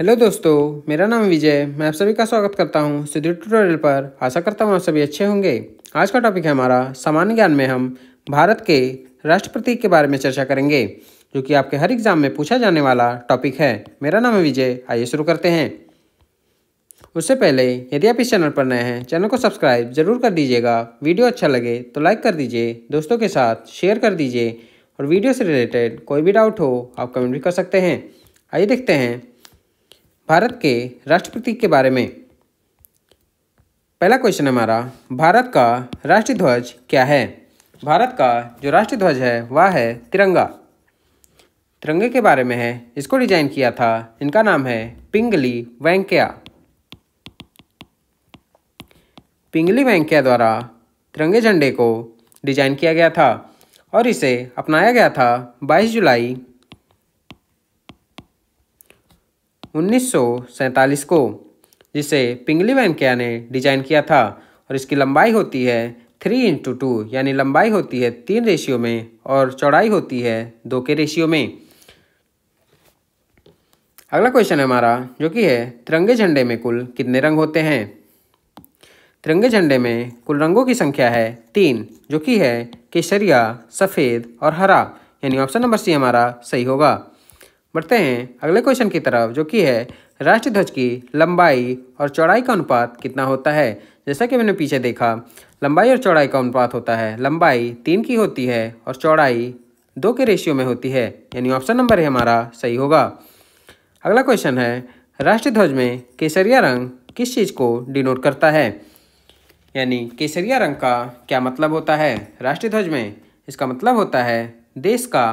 hello दोस्तों मेरा नाम विजय मैं आप सभी का स्वागत करता हूं सिद्धू ट्यूटोरियल पर आशा करता हूं आप सभी अच्छे होंगे आज का टॉपिक है हमारा सामान्य ज्ञान में हम भारत के राष्ट्रपति के बारे में चर्चा करेंगे जो कि आपके हर एग्जाम में पूछा जाने वाला टॉपिक है मेरा नाम है विजय आइए शुरू करते हैं उससे पहले यदि आप इस चैनल पर नए हैं चैनल को सब्सक्राइब जरूर कर दीजिएगा वीडियो अच्छा लगे तो लाइक कर दीजिए दोस्तों के साथ शेयर कर दीजिए और वीडियो से रिलेटेड कोई भी डाउट हो आप कमेंट भी कर सकते हैं आइए देखते हैं भारत के राष्ट्रपति के बारे में पहला क्वेश्चन हमारा भारत का राष्ट्रीय ध्वज क्या है भारत का जो राष्ट्रीय ध्वज है वह है तिरंगा तिरंगे के बारे में है इसको डिजाइन किया था इनका नाम है पिंगली वैंकया पिंगली वैंकया द्वारा तिरंगे झंडे को डिजाइन किया गया था और इसे अपनाया गया था 22 जुलाई उन्नीस को जिसे पिंगली वैनकिया ने डिजाइन किया था और इसकी लंबाई होती है थ्री इंटू टू यानी लंबाई होती है तीन रेशियो में और चौड़ाई होती है दो के रेशियो में अगला क्वेश्चन है हमारा जो कि है तिरंगे झंडे में कुल कितने रंग होते हैं तिरंगे झंडे में कुल रंगों की संख्या है तीन जो कि है केसरिया सफ़ेद और हरा यानी ऑप्शन नंबर सी हमारा सही होगा बढ़ते हैं अगले क्वेश्चन की तरफ जो कि है राष्ट्रीय ध्वज की लंबाई और चौड़ाई का अनुपात कितना होता है जैसा कि मैंने पीछे देखा लंबाई और चौड़ाई का अनुपात होता है लंबाई तीन की होती है और चौड़ाई दो के रेशियो में होती है यानी ऑप्शन नंबर है हमारा सही होगा अगला क्वेश्चन है राष्ट्रीय ध्वज में केसरिया रंग किस चीज़ को डिनोट करता है यानी केसरिया रंग का क्या मतलब होता है राष्ट्रीय ध्वज में इसका मतलब होता है देश का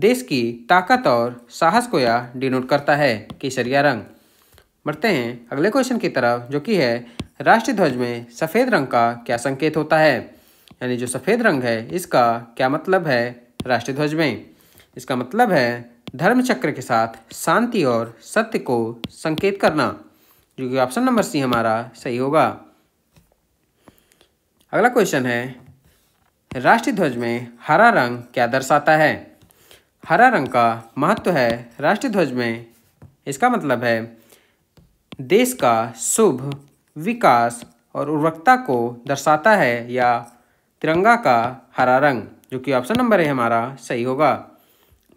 देश की ताकत और साहस को यह डिनोट करता है केसरिया रंग बढ़ते हैं अगले क्वेश्चन की तरफ जो कि है राष्ट्रीय ध्वज में सफ़ेद रंग का क्या संकेत होता है यानी जो सफ़ेद रंग है इसका क्या मतलब है राष्ट्रीय ध्वज में इसका मतलब है धर्म चक्र के साथ शांति और सत्य को संकेत करना जो कि ऑप्शन नंबर सी हमारा सही होगा अगला क्वेश्चन है राष्ट्रीय ध्वज में हरा रंग क्या दर्शाता है हरा रंग का महत्व है राष्ट्रीय ध्वज में इसका मतलब है देश का शुभ विकास और उर्वरकता को दर्शाता है या तिरंगा का हरा रंग जो कि ऑप्शन नंबर है हमारा सही होगा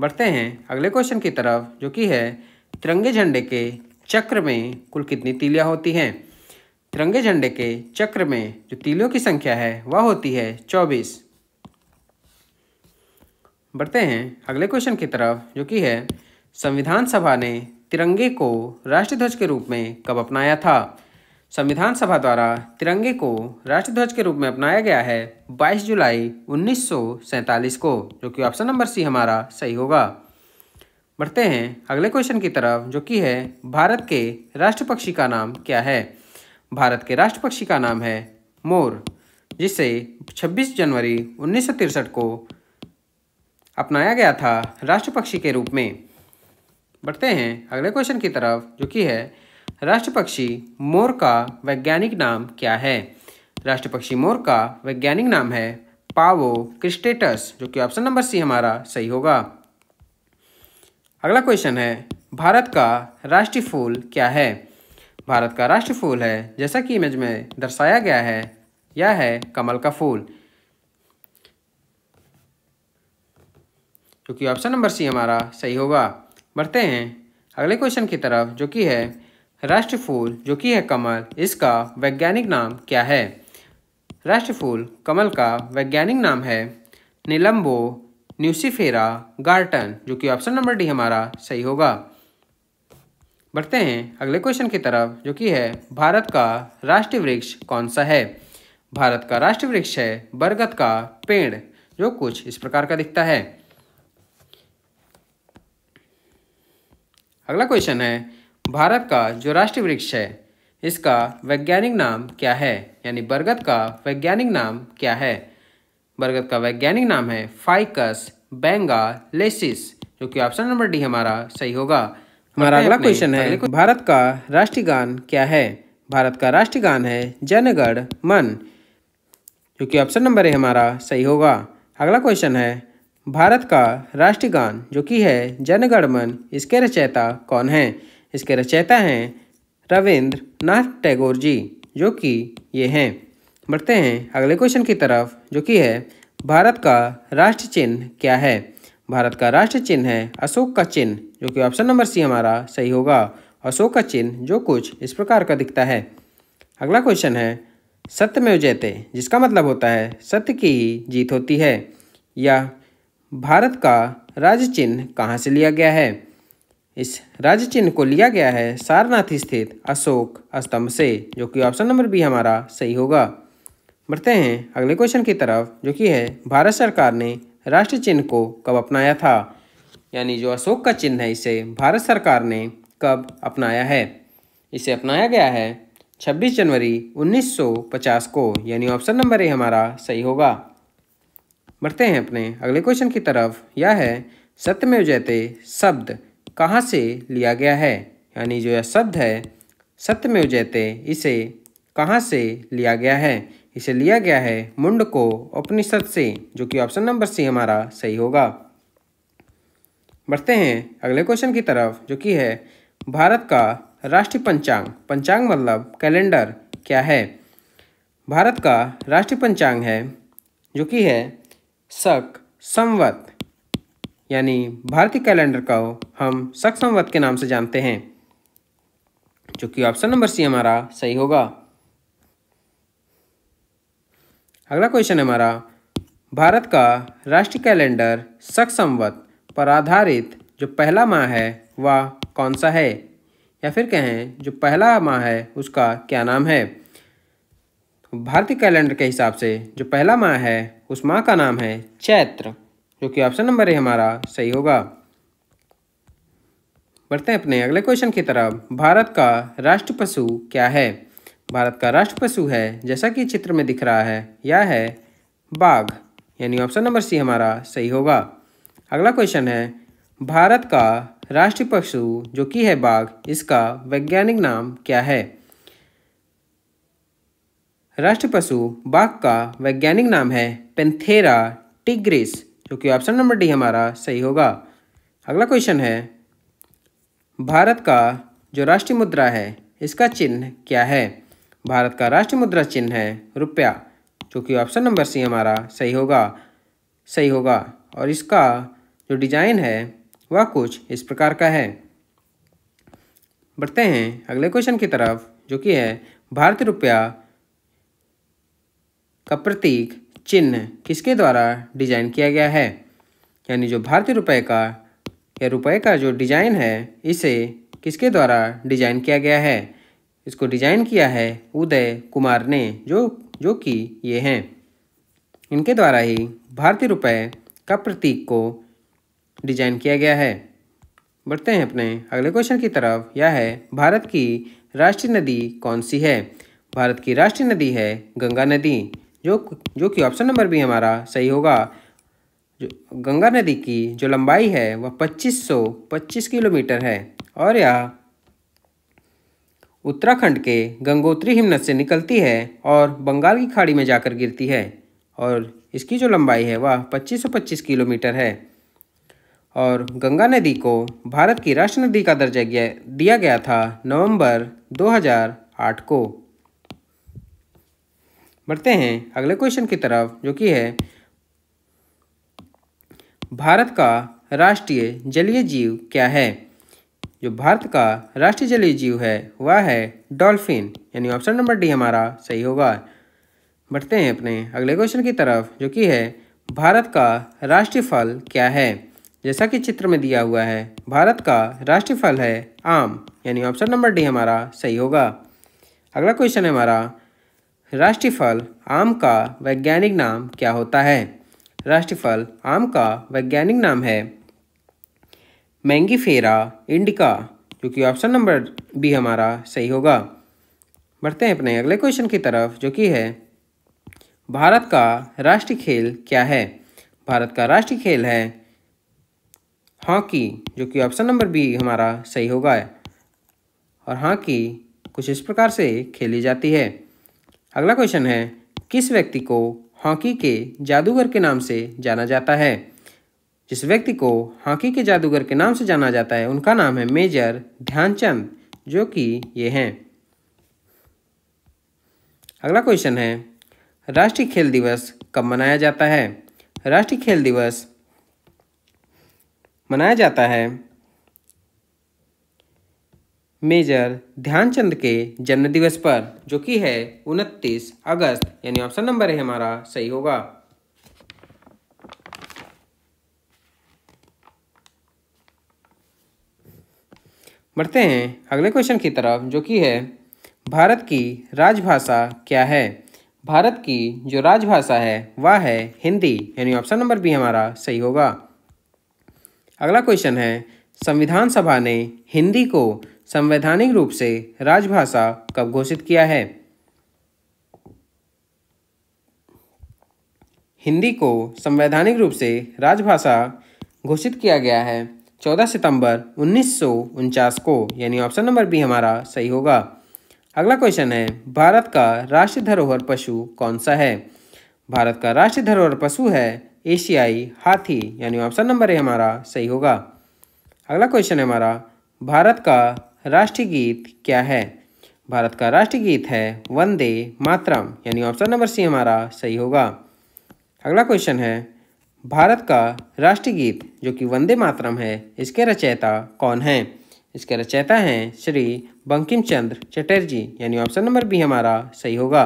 बढ़ते हैं अगले क्वेश्चन की तरफ जो कि है तिरंगे झंडे के चक्र में कुल कितनी तीलियाँ होती हैं तिरंगे झंडे के चक्र में जो तीलियों की संख्या है वह होती है चौबीस बढ़ते हैं अगले क्वेश्चन की तरफ जो कि है संविधान सभा ने तिरंगे को राष्ट्रध्वज के रूप में कब अपनाया था संविधान सभा द्वारा तिरंगे को राष्ट्रध्वज के रूप में अपनाया गया है 22 जुलाई उन्नीस को जो कि ऑप्शन नंबर सी हमारा सही होगा बढ़ते हैं अगले क्वेश्चन की तरफ जो कि है भारत के राष्ट्र पक्षी का नाम क्या है भारत के राष्ट्र पक्षी का नाम है मोर जिसे 26 जनवरी उन्नीस को अपनाया गया था राष्ट्रपक्षी के रूप में बढ़ते हैं अगले क्वेश्चन की तरफ जो कि है राष्ट्रपक्षी मोर का वैज्ञानिक नाम क्या है राष्ट्रपक्षी मोर का वैज्ञानिक नाम है पावो क्रिस्टेटस जो कि ऑप्शन नंबर सी हमारा सही होगा अगला क्वेश्चन है भारत का राष्ट्रीय फूल क्या है भारत का राष्ट्र फूल है जैसा कि इमेज में दर्शाया गया है यह है कमल का फूल क्योंकि ऑप्शन नंबर सी हमारा सही होगा बढ़ते हैं अगले क्वेश्चन की तरफ जो कि है फूल जो कि है कमल इसका वैज्ञानिक नाम क्या है फूल कमल का वैज्ञानिक नाम है नीलम्बो न्यूसीफेरा गार्टन जो कि ऑप्शन नंबर डी हमारा सही होगा बढ़ते हैं अगले क्वेश्चन की तरफ जो कि है भारत का राष्ट्रीय वृक्ष कौन सा है भारत का राष्ट्रीय वृक्ष है बरगद का पेड़ जो कुछ इस प्रकार का दिखता है अगला क्वेश्चन है भारत का जो राष्ट्रीय वृक्ष है इसका वैज्ञानिक नाम क्या है यानी बरगद का वैज्ञानिक नाम क्या है बरगद का वैज्ञानिक नाम है फाइकस बैंगा लेसिस जो कि ऑप्शन नंबर डी हमारा सही होगा हमारा अगला क्वेश्चन है भारत का राष्ट्रीय गान क्या है भारत का राष्ट्रीय गान है जनगण मन जो कि ऑप्शन नंबर ए हमारा सही होगा अगला क्वेश्चन है भारत का राष्ट्रगान जो कि है जनगणमन इसके रचयिता कौन हैं इसके रचयिता हैं रविंद्र नाथ टैगोर जी जो कि ये हैं बढ़ते हैं अगले क्वेश्चन की तरफ जो कि है भारत का राष्ट्र चिन्ह क्या है भारत का राष्ट्र चिन्ह है अशोक का चिन्ह जो कि ऑप्शन नंबर सी हमारा सही होगा अशोक का चिन्ह जो कुछ इस प्रकार का दिखता है अगला क्वेश्चन है सत्य में जयते जिसका मतलब होता है सत्य की ही जीत होती है या भारत का राज्य चिन्ह कहाँ से लिया गया है इस राज्य चिन्ह को लिया गया है सारनाथ स्थित अशोक स्तंभ से जो कि ऑप्शन नंबर बी हमारा सही होगा बढ़ते हैं अगले क्वेश्चन की तरफ जो कि है भारत सरकार ने राष्ट्र चिन्ह को कब अपनाया था यानी जो अशोक का चिन्ह है इसे भारत सरकार ने कब अपनाया है इसे अपनाया गया है 26 जनवरी 1950 को यानी ऑप्शन नंबर ए हमारा सही होगा बढ़ते हैं अपने अगले क्वेश्चन की तरफ यह है सत्यमेव जयते शब्द कहाँ से लिया गया है यानी जो यह शब्द है सत्यमेव जयते इसे कहाँ से लिया गया है इसे लिया गया है मुंड को उपनिषद से जो कि ऑप्शन नंबर सी हमारा सही होगा बढ़ते हैं अगले क्वेश्चन की तरफ जो कि है भारत का राष्ट्रीय पंचांग पंचांग मतलब कैलेंडर क्या है भारत का राष्ट्रीय पंचांग है जो कि है शक संवत यानी भारतीय कैलेंडर को हम शक संवत के नाम से जानते हैं जो कि ऑप्शन नंबर सी हमारा सही होगा अगला क्वेश्चन है हमारा भारत का राष्ट्रीय कैलेंडर शक संवत पर आधारित जो पहला माह है वह कौन सा है या फिर कहें जो पहला माह है उसका क्या नाम है भारतीय कैलेंडर के हिसाब से जो पहला माह है उस माह का नाम है चैत्र जो कि ऑप्शन नंबर ए हमारा सही होगा बढ़ते हैं अपने अगले क्वेश्चन की तरफ भारत का राष्ट्र पशु क्या है भारत का राष्ट्र पशु है जैसा कि चित्र में दिख रहा है यह है बाघ यानी ऑप्शन नंबर सी हमारा सही होगा अगला क्वेश्चन है भारत का राष्ट्रीय पशु जो कि है बाघ इसका वैज्ञानिक नाम क्या है राष्ट्रीय पशु बाघ का वैज्ञानिक नाम है पेंथेरा टिग्रिस जो कि ऑप्शन नंबर डी हमारा सही होगा अगला क्वेश्चन है भारत का जो राष्ट्रीय मुद्रा है इसका चिन्ह क्या है भारत का राष्ट्रीय मुद्रा चिन्ह है रुपया जो कि ऑप्शन नंबर सी हमारा सही होगा सही होगा और इसका जो डिजाइन है वह कुछ इस प्रकार का है बढ़ते हैं अगले क्वेश्चन की तरफ जो कि है भारतीय रुपया का प्रतीक चिन्ह किसके द्वारा डिजाइन किया गया है यानी जो भारतीय रुपए का या रुपए का जो डिजाइन है इसे किसके द्वारा डिजाइन किया गया है इसको डिजाइन किया है उदय कुमार ने जो जो कि ये हैं इनके द्वारा ही भारतीय रुपए का प्रतीक को डिजाइन किया गया है बढ़ते हैं अपने अगले क्वेश्चन की तरफ यह है भारत की राष्ट्रीय नदी कौन सी है भारत की राष्ट्रीय नदी है गंगा नदी जो जो कि ऑप्शन नंबर भी हमारा सही होगा जो गंगा नदी की जो लंबाई है वह 2525 किलोमीटर है और यह उत्तराखंड के गंगोत्री हिमनद से निकलती है और बंगाल की खाड़ी में जाकर गिरती है और इसकी जो लंबाई है वह 2525 किलोमीटर है और गंगा नदी को भारत की राष्ट्र नदी का दर्जा दिया गया था नवंबर 2008 को बढ़ते हैं अगले क्वेश्चन की तरफ जो कि है भारत का राष्ट्रीय जलीय जीव क्या है जो भारत का राष्ट्रीय जलीय जीव है वह है डॉल्फिन यानी ऑप्शन नंबर डी हमारा सही होगा बढ़ते हैं अपने अगले क्वेश्चन की तरफ जो कि है भारत का राष्ट्रीय फल क्या है जैसा कि चित्र में दिया हुआ है भारत का राष्ट्रीय फल है आम यानी ऑप्शन नंबर डी हमारा सही होगा अगला क्वेश्चन है हमारा राष्ट्रफल आम का वैज्ञानिक नाम क्या होता है राष्ट्रफल आम का वैज्ञानिक नाम है मैंगीफेरा इंडिका जो कि ऑप्शन नंबर बी हमारा सही होगा बढ़ते हैं अपने अगले क्वेश्चन की तरफ जो कि है भारत का राष्ट्रीय खेल क्या है भारत का राष्ट्रीय खेल है हॉकी जो कि ऑप्शन नंबर बी हमारा सही होगा और हॉकी कुछ इस प्रकार से खेली जाती है अगला क्वेश्चन है किस व्यक्ति को हॉकी के जादूगर के नाम से जाना जाता है जिस व्यक्ति को हॉकी के जादूगर के नाम से जाना जाता है उनका नाम है मेजर ध्यानचंद जो कि ये हैं अगला क्वेश्चन है राष्ट्रीय खेल दिवस कब मनाया जाता है राष्ट्रीय खेल दिवस मनाया जाता है मेजर ध्यानचंद के जन्मदिवस पर जो कि है 29 अगस्त यानी ऑप्शन नंबर है हमारा सही होगा बढ़ते हैं अगले क्वेश्चन की तरफ जो कि है भारत की राजभाषा क्या है भारत की जो राजभाषा है वह है हिंदी यानी ऑप्शन नंबर बी हमारा सही होगा अगला क्वेश्चन है संविधान सभा ने हिंदी को संवैधानिक रूप से राजभाषा कब घोषित किया है हिंदी को संवैधानिक रूप से राजभाषा घोषित किया गया है 14 सितंबर उन्नीस को यानी ऑप्शन नंबर बी हमारा सही होगा अगला क्वेश्चन है भारत का राष्ट्रीय धरोहर पशु कौन सा है भारत का राष्ट्रीय धरोहर पशु है एशियाई हाथी यानी ऑप्शन नंबर ए हमारा सही होगा अगला क्वेश्चन है हमारा भारत का राष्ट्रीय गीत क्या है भारत का राष्ट्रीय गीत है वंदे मातरम यानी ऑप्शन नंबर सी हमारा सही होगा अगला क्वेश्चन है भारत का राष्ट्रीय गीत जो कि वंदे मातरम है इसके रचयिता कौन है इसके रचयिता हैं श्री बंकिम चंद्र चटर्जी यानी ऑप्शन नंबर बी हमारा सही होगा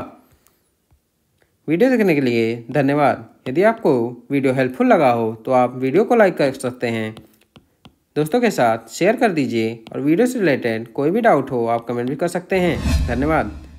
वीडियो देखने के लिए धन्यवाद यदि आपको वीडियो हेल्पफुल लगा हो तो आप वीडियो को लाइक कर सकते हैं दोस्तों के साथ शेयर कर दीजिए और वीडियो से रिलेटेड कोई भी डाउट हो आप कमेंट भी कर सकते हैं धन्यवाद